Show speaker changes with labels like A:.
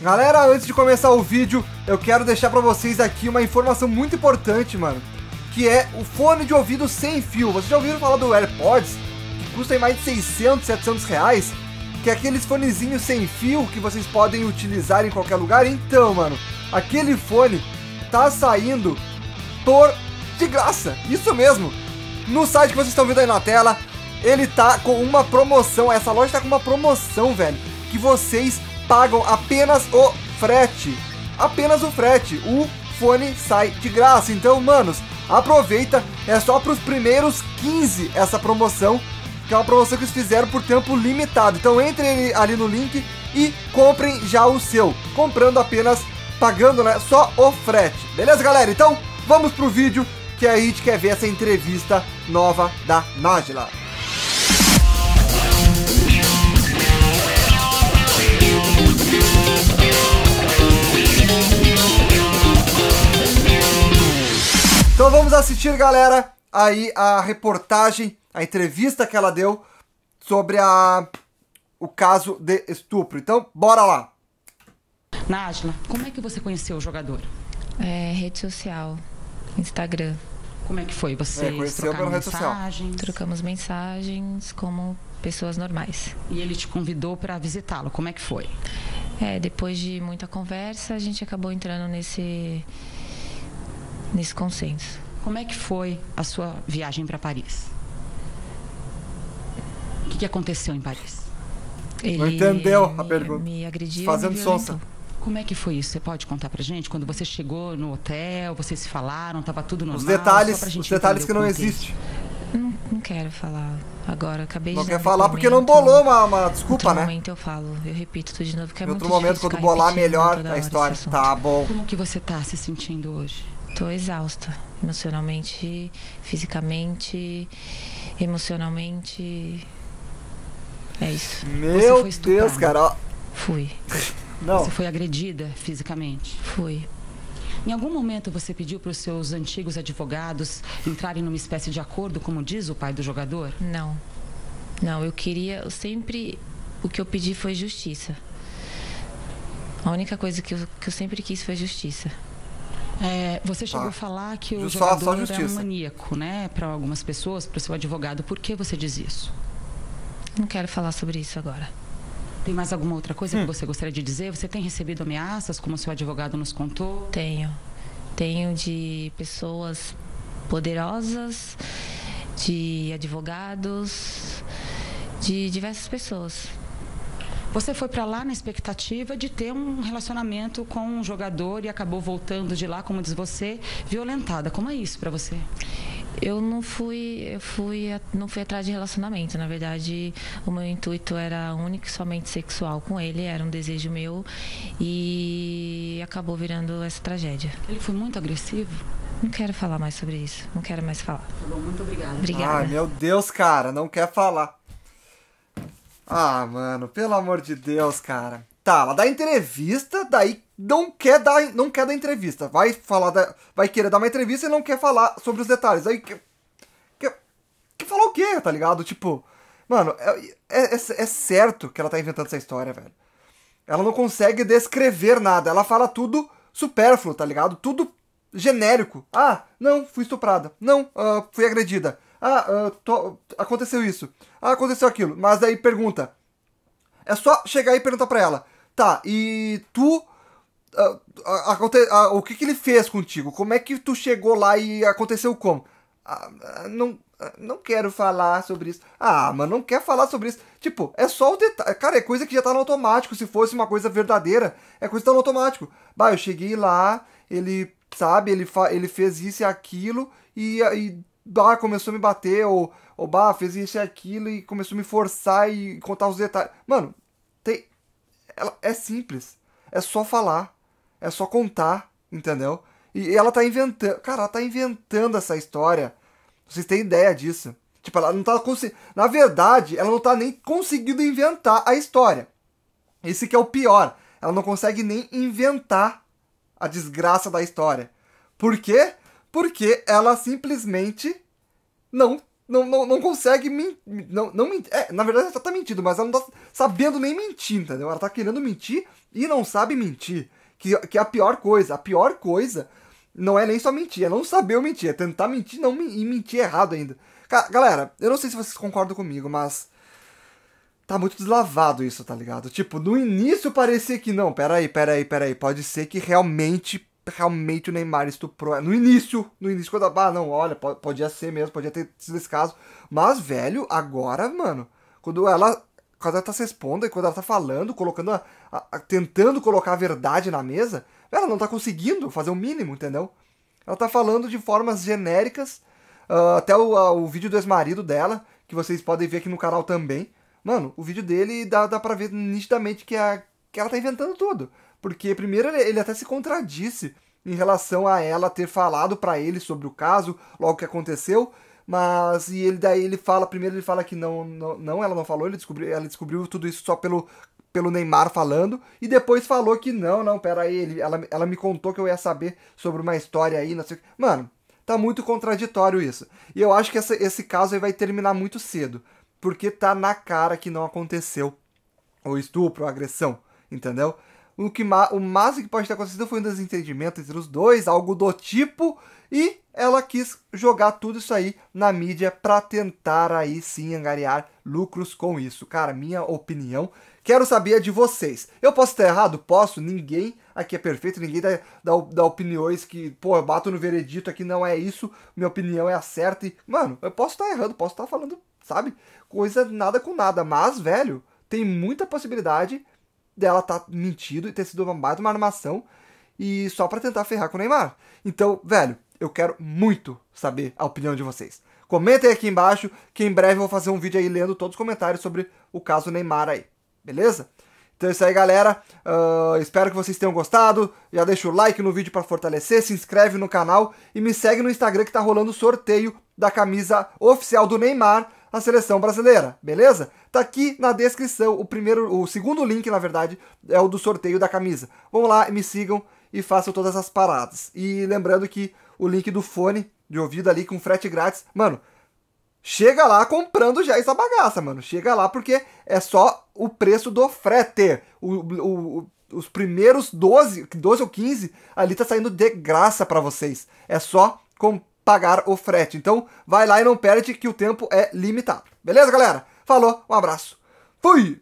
A: Galera, antes de começar o vídeo, eu quero deixar pra vocês aqui uma informação muito importante, mano. Que é o fone de ouvido sem fio. Vocês já ouviram falar do AirPods? Que custam mais de 600, 700 reais? Que é aqueles fonezinhos sem fio que vocês podem utilizar em qualquer lugar. Então, mano, aquele fone tá saindo por de graça. Isso mesmo. No site que vocês estão vendo aí na tela, ele tá com uma promoção. Essa loja tá com uma promoção, velho. Que vocês pagam apenas o frete. Apenas o frete. O fone sai de graça. Então, manos, aproveita. É só para os primeiros 15 essa promoção. Que é uma promoção que eles fizeram por tempo limitado. Então entrem ali no link e comprem já o seu. Comprando apenas, pagando né, só o frete. Beleza, galera? Então, vamos pro vídeo que é a gente quer ver essa entrevista nova da Nájila. vamos assistir, galera, aí a reportagem, a entrevista que ela deu sobre a, o caso de estupro. Então, bora lá. Nájila,
B: como é que você conheceu o jogador? É, rede social,
C: Instagram. Como é que foi? Você é, pela mensagens? Social. Trocamos mensagens como pessoas normais. E ele te convidou para visitá-lo. Como é que foi? É, depois de muita conversa, a gente acabou entrando nesse nesse consenso
B: como é que foi a sua viagem para Paris? O que, que, aconteceu em Paris? Ele Não entendeu
C: a pergunta. Me, agrediu, Fazendo sonsa.
B: Como é que foi isso? Você pode contar pra gente? Quando você chegou no hotel, vocês se falaram, tava tudo normal? Os detalhes, os detalhes que não existem.
C: Não, não, quero falar agora, acabei não de. Não quer falar porque não bolou uma, uma desculpa, né? momento eu falo, eu repito tudo de novo, que é outro momento, quando bolar melhor a história. Tá bom. Como que você tá se sentindo hoje? Estou exausta, emocionalmente, fisicamente, emocionalmente.
A: É isso. Meu Deus, cara. Fui.
B: Não. Você foi agredida fisicamente? Fui. Em algum momento você pediu para os seus antigos advogados entrarem numa espécie de acordo, como diz o pai do jogador? Não.
C: Não, eu queria, eu sempre o que eu pedi foi justiça. A única coisa que eu, que eu sempre quis foi justiça. É, você chegou tá. a falar que o só, jogador só um
B: maníaco, né? Para algumas pessoas, para o seu advogado. Por que você diz isso? Não quero falar sobre isso agora. Tem mais alguma outra coisa hum. que você gostaria de dizer? Você tem recebido ameaças, como o seu advogado nos contou? Tenho. Tenho de pessoas poderosas, de advogados, de diversas pessoas. Você foi para lá na expectativa de ter um relacionamento com um jogador e acabou voltando de lá, como diz você, violentada. Como é isso para você?
C: Eu não fui, eu fui, não fui atrás de relacionamento. Na verdade, o meu intuito era único e somente sexual com ele, era um desejo meu e acabou virando essa tragédia. Ele foi muito agressivo? Não quero falar mais sobre isso. Não quero mais falar.
A: Falou, tá
B: muito obrigada. Obrigada. Ai,
A: meu Deus, cara, não quer falar. Ah, mano, pelo amor de Deus, cara. Tá, ela dá entrevista, daí não quer dar, não quer dar entrevista. Vai falar da, vai querer dar uma entrevista e não quer falar sobre os detalhes. Aí quer, que quer falar o quê, tá ligado? Tipo, mano, é, é, é, é certo que ela tá inventando essa história, velho. Ela não consegue descrever nada. Ela fala tudo supérfluo, tá ligado? Tudo genérico. Ah, não, fui estuprada. Não, uh, fui agredida. Ah, ah, tô... aconteceu isso. Ah, aconteceu aquilo. Mas aí pergunta. É só chegar e perguntar pra ela. Tá, e tu. Ah, ah aconte... ah, o que, que ele fez contigo? Como é que tu chegou lá e aconteceu como? Ah, ah não, não quero falar sobre isso. Ah, mas não quer falar sobre isso. Tipo, é só o detalhe. Cara, é coisa que já tá no automático. Se fosse uma coisa verdadeira, é coisa que tá no automático. Bah, eu cheguei lá, ele, sabe, ele, fa... ele fez isso e aquilo, e, e bah, começou a me bater, ou, ou bah, fez isso e aquilo, e começou a me forçar e contar os detalhes. Mano, tem. Ela, é simples. É só falar. É só contar, entendeu? E, ela tá inventando. Cara, ela tá inventando essa história. Vocês têm ideia disso? Tipo, ela não tá conseguindo. Na verdade, ela não tá nem conseguindo inventar a história. Esse que é o pior. Ela não consegue nem inventar a desgraça da história. Por quê? porque ela simplesmente não não, não, não consegue mentir. Não, não é, na verdade, ela tá, tá mentindo, mas ela não tá sabendo nem mentir, entendeu? Ela tá querendo mentir e não sabe mentir. Que, que é a pior coisa. A pior coisa não é nem só mentir, é não saber mentir, é tentar mentir não, e mentir errado ainda. Galera, eu não sei se vocês concordam comigo, mas. Tá muito deslavado isso, tá ligado? Tipo, no início parecia que não, peraí, peraí, peraí. Pode ser que realmente realmente o Neymar estuprou. É no início, no início, quando. Ah, não, olha, podia ser mesmo, podia ter sido esse caso. Mas, velho, agora, mano, quando ela. Quando ela tá se respondendo, e quando ela tá falando, colocando a, a, a, tentando colocar a verdade na mesa, ela não tá conseguindo fazer o mínimo, entendeu? Ela tá falando de formas genéricas. Uh, até o, o vídeo do ex-marido dela, que vocês podem ver aqui no canal também. Mano, o vídeo dele dá, dá pra ver nitidamente que, é a, que ela tá inventando tudo porque primeiro ele até se contradisse em relação a ela ter falado para ele sobre o caso, logo que aconteceu, mas e ele daí ele fala, primeiro ele fala que não, não, não ela não falou, ele descobriu, ela descobriu tudo isso só pelo pelo Neymar falando, e depois falou que não, não, pera aí, ele, ela, ela me contou que eu ia saber sobre uma história aí, não sei o que. Mano, tá muito contraditório isso. E eu acho que essa, esse caso aí vai terminar muito cedo, porque tá na cara que não aconteceu o estupro, a agressão, entendeu? O, que o máximo que pode ter acontecido foi um desentendimento entre os dois, algo do tipo, e ela quis jogar tudo isso aí na mídia para tentar aí sim angariar lucros com isso. Cara, minha opinião, quero saber de vocês. Eu posso estar errado? Posso? Ninguém aqui é perfeito, ninguém dá, dá, dá opiniões que, pô, eu bato no veredito aqui, não é isso, minha opinião é a certa e, mano, eu posso estar errando, posso estar falando, sabe, coisa nada com nada, mas, velho, tem muita possibilidade dela tá mentido e ter sido uma baita uma armação e só para tentar ferrar com o Neymar. Então, velho, eu quero muito saber a opinião de vocês. Comentem aqui embaixo que em breve eu vou fazer um vídeo aí lendo todos os comentários sobre o caso Neymar aí, beleza? Então é isso aí, galera. Uh, espero que vocês tenham gostado. Já deixa o like no vídeo para fortalecer, se inscreve no canal e me segue no Instagram que tá rolando sorteio da camisa oficial do Neymar a seleção brasileira, beleza? Tá aqui na descrição o primeiro, o segundo link, na verdade, é o do sorteio da camisa. Vão lá, me sigam e façam todas as paradas. E lembrando que o link do fone de ouvido ali com frete grátis, mano, chega lá comprando já essa bagaça, mano. Chega lá porque é só o preço do frete. O, o, os primeiros 12, 12 ou 15 ali tá saindo de graça para vocês. É só comprar pagar o frete. Então, vai lá e não perde que o tempo é limitado. Beleza, galera? Falou, um abraço. Fui!